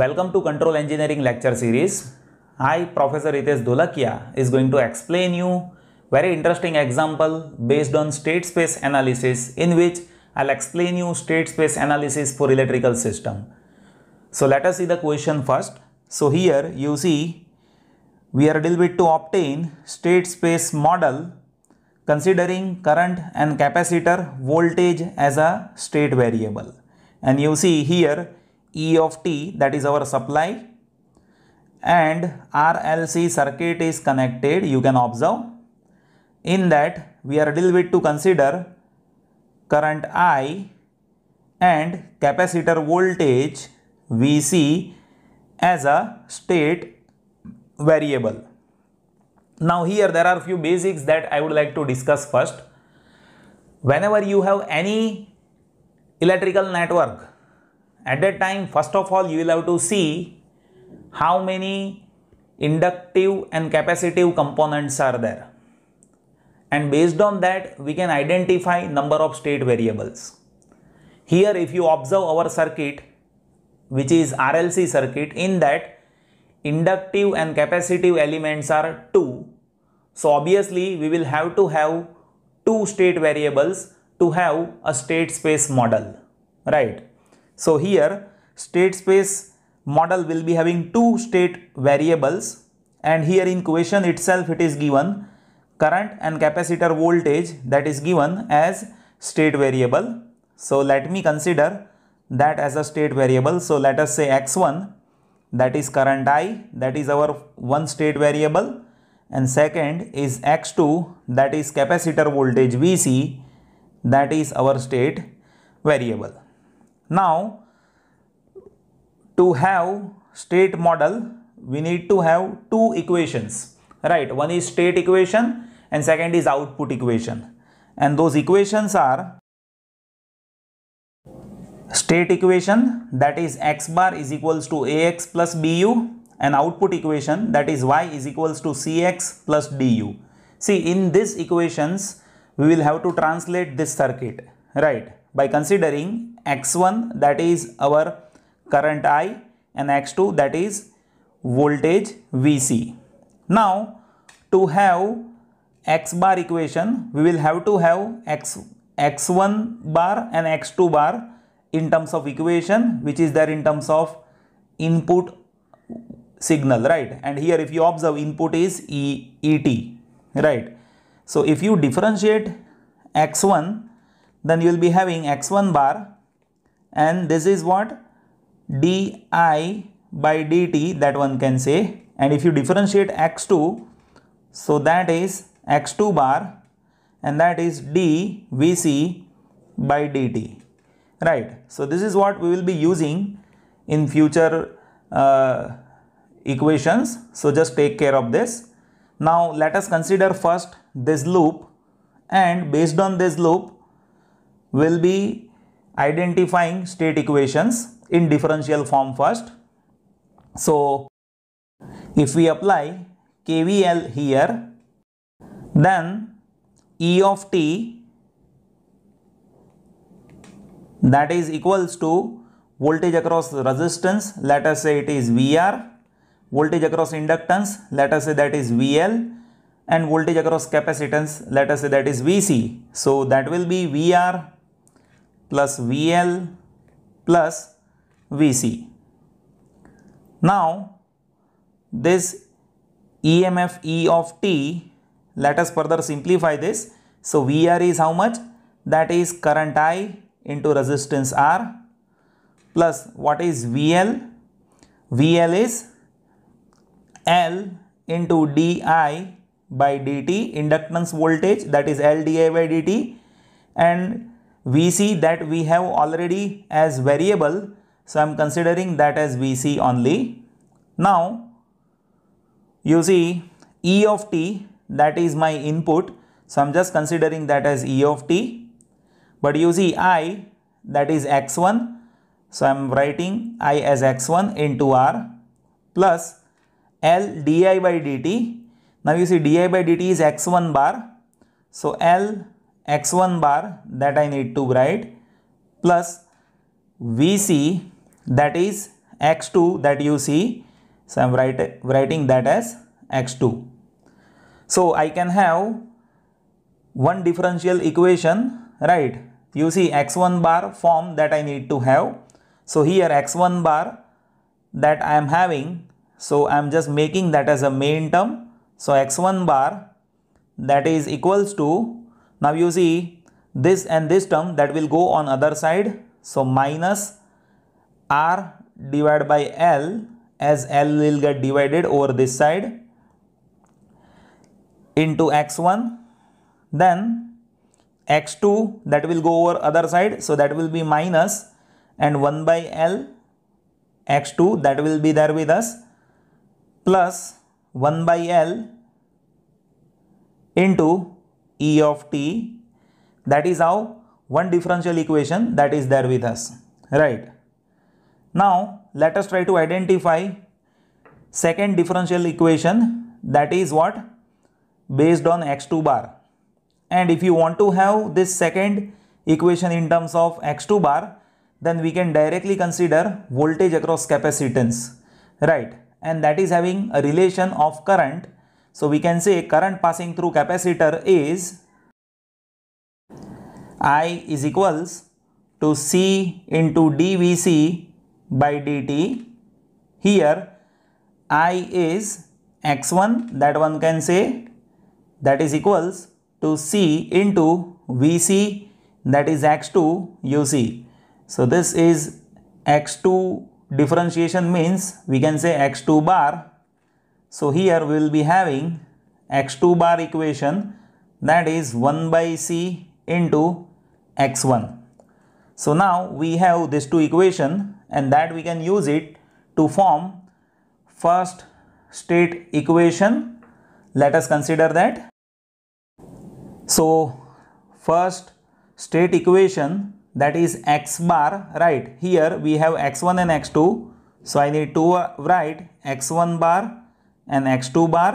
Welcome to Control Engineering lecture series. I, Professor Ritesh Dholakia, is going to explain you very interesting example based on state space analysis in which I'll explain you state space analysis for electrical system. So let us see the question first. So here you see we are little bit to obtain state space model considering current and capacitor voltage as a state variable. And you see here E of t that is our supply and RLC circuit is connected you can observe. In that we are a little bit to consider current I and capacitor voltage Vc as a state variable. Now here there are few basics that I would like to discuss first. Whenever you have any electrical network at that time first of all you will have to see how many inductive and capacitive components are there and based on that we can identify number of state variables. Here if you observe our circuit which is RLC circuit in that inductive and capacitive elements are 2. So obviously we will have to have two state variables to have a state space model, right? So here state space model will be having two state variables and here in equation itself it is given current and capacitor voltage that is given as state variable. So let me consider that as a state variable. So let us say x1 that is current I that is our one state variable and second is x2 that is capacitor voltage Vc that is our state variable. Now, to have state model, we need to have two equations, right? One is state equation and second is output equation. And those equations are state equation that is x bar is equals to ax plus bu and output equation that is y is equals to cx plus du. See in these equations we will have to translate this circuit right by considering x1 that is our current I and x2 that is voltage Vc. Now to have x bar equation we will have to have x x1 bar and x2 bar in terms of equation which is there in terms of input signal right and here if you observe input is e, et right so if you differentiate x1 then you will be having x1 bar and this is what di by dt that one can say and if you differentiate x2 so that is x2 bar and that is dvc by dt right so this is what we will be using in future uh, equations so just take care of this now let us consider first this loop and based on this loop will be identifying state equations in differential form first. So, if we apply KVL here, then E of t that is equals to voltage across resistance, let us say it is VR, voltage across inductance, let us say that is VL and voltage across capacitance, let us say that is VC. So, that will be VR plus VL plus VC. Now this EMF E of t, let us further simplify this. So VR is how much? That is current I into resistance R plus what is VL? VL is L into DI by dt inductance voltage that is L dI by dt and we see that we have already as variable. So, I am considering that as Vc only. Now, you see E of t that is my input. So, I am just considering that as E of t. But you see I that is x1. So, I am writing I as x1 into R plus L di by dt. Now, you see di by dt is x1 bar. So, L x1 bar that I need to write plus VC that is x2 that you see. So I am write, writing that as x2. So I can have one differential equation right. You see x1 bar form that I need to have. So here x1 bar that I am having. So I am just making that as a main term. So x1 bar that is equals to now you see this and this term that will go on other side. So minus R divided by L as L will get divided over this side into x1 then x2 that will go over other side so that will be minus and 1 by L x2 that will be there with us plus 1 by L into E of t. That is how one differential equation that is there with us, right? Now, let us try to identify second differential equation that is what? Based on x2 bar. And if you want to have this second equation in terms of x2 bar, then we can directly consider voltage across capacitance, right? And that is having a relation of current so we can say current passing through capacitor is I is equals to C into dVc by dt. Here I is x1 that one can say that is equals to C into Vc that is x2 uc. So this is x2 differentiation means we can say x2 bar so here we will be having x2 bar equation that is 1 by c into x1. So now we have this two equation and that we can use it to form first state equation. Let us consider that. So first state equation that is x bar right here we have x1 and x2 so I need to uh, write x1 bar and x2 bar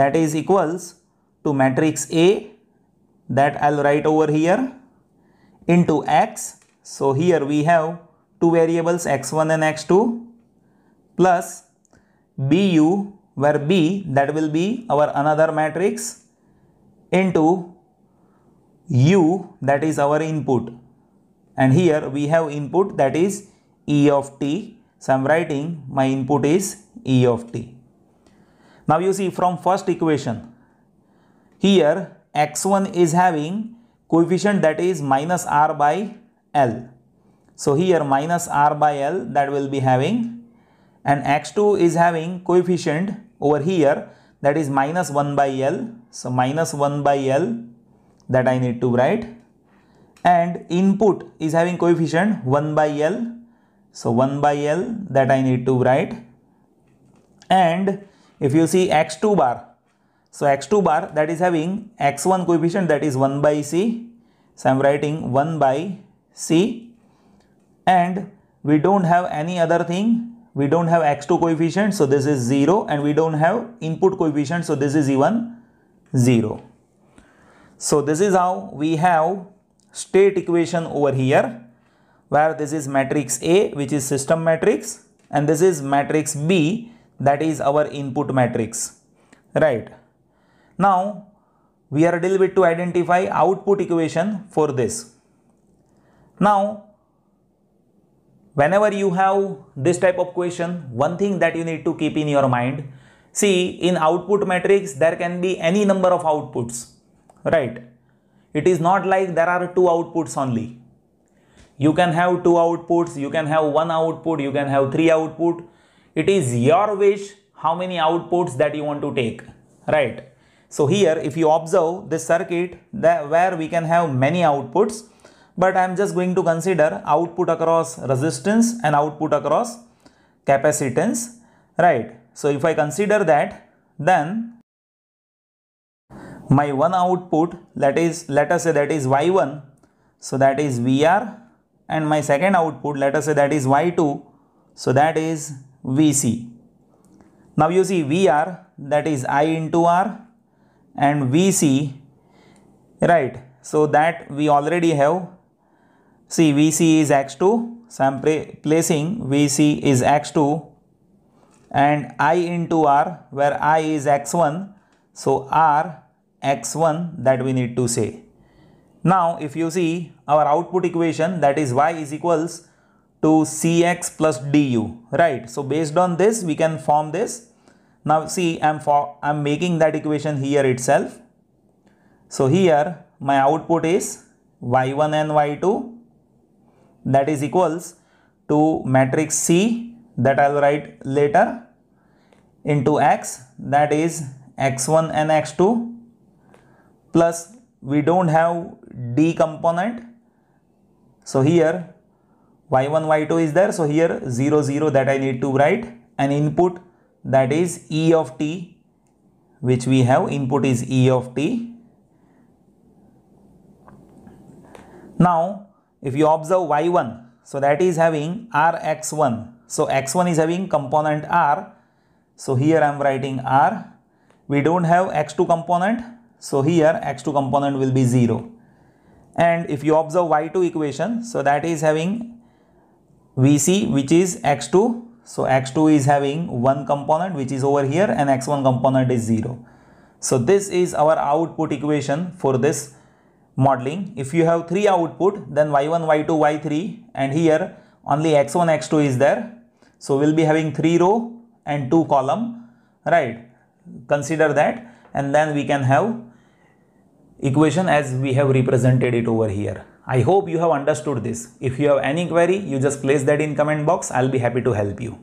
that is equals to matrix A that I'll write over here into x. So here we have two variables x1 and x2 plus bu where b that will be our another matrix into u that is our input and here we have input that is e of t so I'm writing my input is E of t. Now you see from first equation, here x1 is having coefficient that is minus r by L. So here minus r by L that will be having and x2 is having coefficient over here that is minus 1 by L. So minus 1 by L that I need to write and input is having coefficient 1 by L so 1 by L that I need to write. And if you see x2 bar, so x2 bar that is having x1 coefficient that is 1 by C. So I'm writing 1 by C and we don't have any other thing. We don't have x2 coefficient so this is 0 and we don't have input coefficient so this is even 0. So this is how we have state equation over here where this is matrix A which is system matrix and this is matrix B that is our input matrix right now we are a little bit to identify output equation for this now whenever you have this type of question one thing that you need to keep in your mind see in output matrix there can be any number of outputs right it is not like there are two outputs only you can have two outputs you can have one output you can have three output it is your wish how many outputs that you want to take right so here if you observe this circuit that where we can have many outputs but i am just going to consider output across resistance and output across capacitance right so if i consider that then my one output that is let us say that is y1 so that is vr and my second output let us say that is y2 so that is vc now you see vr that is i into r and vc right so that we already have see vc is x2 so i'm placing vc is x2 and i into r where i is x1 so r x1 that we need to say now if you see our output equation that is y is equals to cx plus du right. So based on this we can form this. Now see I'm, for, I'm making that equation here itself. So here my output is y1 and y2 that is equals to matrix C that I'll write later into x that is x1 and x2 plus we don't have D component. So here y1 y2 is there. So here 0 0 that I need to write an input that is E of t which we have input is E of t. Now if you observe y1 so that is having rx1. So x1 is having component r. So here I am writing r. We don't have x2 component. So here x2 component will be 0 and if you observe y2 equation so that is having vc which is x2 so x2 is having one component which is over here and x1 component is 0 so this is our output equation for this modeling if you have three output then y1 y2 y3 and here only x1 x2 is there so we'll be having three row and two column right consider that and then we can have equation as we have represented it over here. I hope you have understood this. If you have any query, you just place that in comment box. I'll be happy to help you.